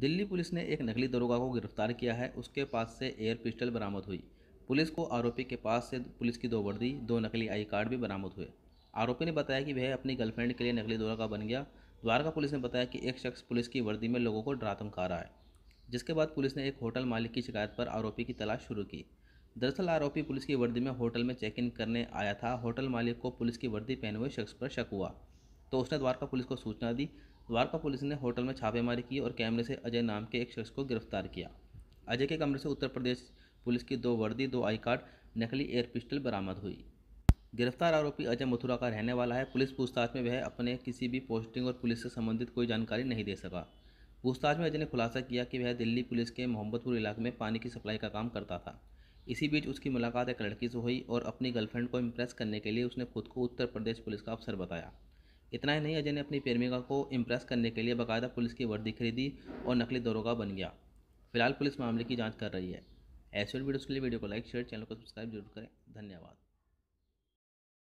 Delhi police ने एक नकली दरोगा को गिरफ्तार किया है उसके पास से एयर पिस्टल बरामद हुई पुलिस को आरोपी के पास से पुलिस की दो वर्दी दो नकली आई कार्ड भी बरामद हुए आरोपी ने बताया कि वह अपनी गर्लफ्रेंड के लिए नकली दरोगा बन गया द्वारका पुलिस ने बताया कि एक शख्स पुलिस की वर्दी में लोगों को डरा धमका रहा है जिसके बाद पुलिस ने एक होटल मालिक की शिकायत पर आरोपी की तलाश शुरू की दरअसल आरोपी पुलिस की वर्दी में होटल में चेक इन करने आया था होटल मालिक को पुलिस की वर्दी पहने हुए शख्स पर शक हुआ तो उसने द्वारका पुलिस को सूचना दी द्वारका पुलिस ने होटल में छापेमारी की और कैमरे से अजय नाम के एक शख्स को गिरफ्तार किया अजय के कमरे से उत्तर प्रदेश पुलिस की दो वर्दी दो आई कार्ड नकली एयर पिस्टल बरामद हुई गिरफ्तार आरोपी अजय मथुरा का रहने वाला है पुलिस पूछताछ में वह अपने किसी भी पोस्टिंग और पुलिस से संबंधित कोई जानकारी नहीं दे सका पूछताछ में अजय ने खुलासा किया कि वह दिल्ली पुलिस के मोहम्मदपुर इलाके में पानी की सप्लाई का काम करता था इसी बीच उसकी मुलाकात एक लड़की से हुई और अपनी गर्लफ्रेंड को इम्प्रेस करने के लिए उसने खुद को उत्तर प्रदेश पुलिस का अफसर बताया इतना ही नहीं अजय ने अपनी प्रेमिका को इम्प्रेस करने के लिए बाकायदा पुलिस की वर्दी खरीदी और नकली दरोगा बन गया फिलहाल पुलिस मामले की जाँच कर रही है ऐसे वीडियोज़ के लिए वीडियो को लाइक शेयर चैनल को सब्सक्राइब जरूर करें धन्यवाद